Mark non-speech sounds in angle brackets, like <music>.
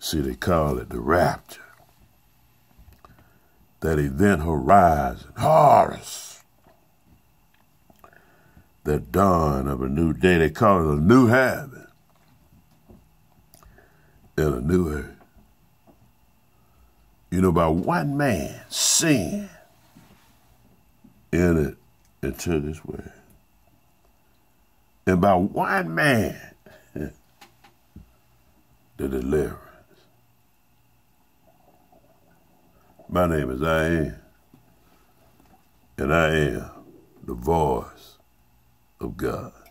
See, they call it the rapture. That event horizon, Horus. The dawn of a new day. They call it a new heaven and a new earth. You know, by one man, sin entered into this world. And by one man, <laughs> the deliverer. My name is I Am, and I am the voice of God.